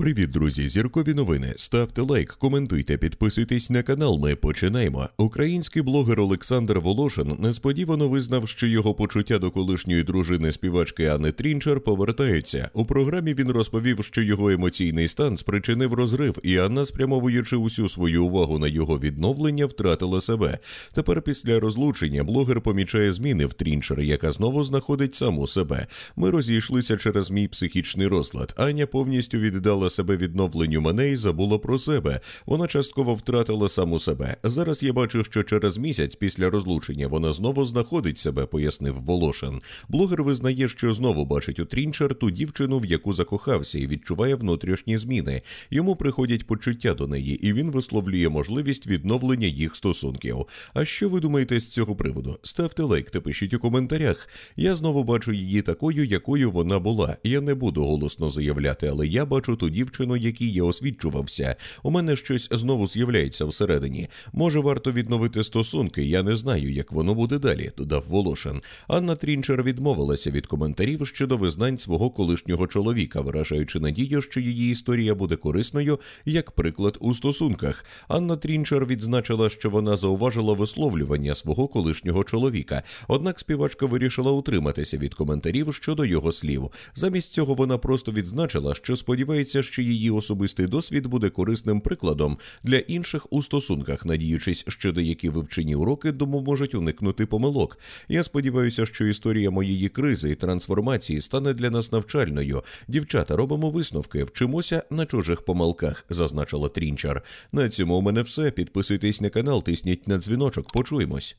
Привіт, друзі! Зіркові новини. Ставте лайк, коментуйте, підписуйтесь на канал. Ми починаємо. Український блогер Олександр Волошин несподівано визнав, що його почуття до колишньої дружини співачки Ани Трінчер повертаються. У програмі він розповів, що його емоційний стан спричинив розрив, і Анна, спрямовуючи усю свою увагу на його відновлення, втратила себе. Тепер, після розлучення, блогер помічає зміни в Трінчер, яка знову знаходить саму себе. Ми розійшлися через мій психічний розлад. Аня повністю віддала себе відновленню мене і забула про себе. Вона частково втратила саму себе. Зараз я бачу, що через місяць після розлучення вона знову знаходить себе, пояснив Волошин. Блогер визнає, що знову бачить у Трінчер ту дівчину, в яку закохався, і відчуває внутрішні зміни. Йому приходять почуття до неї, і він висловлює можливість відновлення їх стосунків. А що ви думаєте з цього приводу? Ставте лайк та пишіть у коментарях. Я знову бачу її такою, якою вона була. Я не буду голосно заявляти, але я бачу тоді дівчину, якій я освідчувався. У мене щось знову з'являється всередині. Може, варто відновити стосунки. Я не знаю, як воно буде далі, додав Волошин. Анна Трінчер відмовилася від коментарів щодо визнань свого колишнього чоловіка, виражаючи надію, що її історія буде корисною як приклад у стосунках. Анна Трінчер відзначила, що вона зауважила висловлювання свого колишнього чоловіка. Однак співачка вирішила утриматися від коментарів щодо його слів. Замість цього вона просто відзначила, що сподівається, що її особистий досвід буде корисним прикладом для інших у стосунках, надіючись, що деякі вивчені уроки дому можуть уникнути помилок. Я сподіваюся, що історія моєї кризи і трансформації стане для нас навчальною. Дівчата робимо висновки, вчимося на чужих помилках, зазначила Трінчар. На цьому у мене все. Підписуйтесь на канал, тисніть на дзвіночок. Почуємось.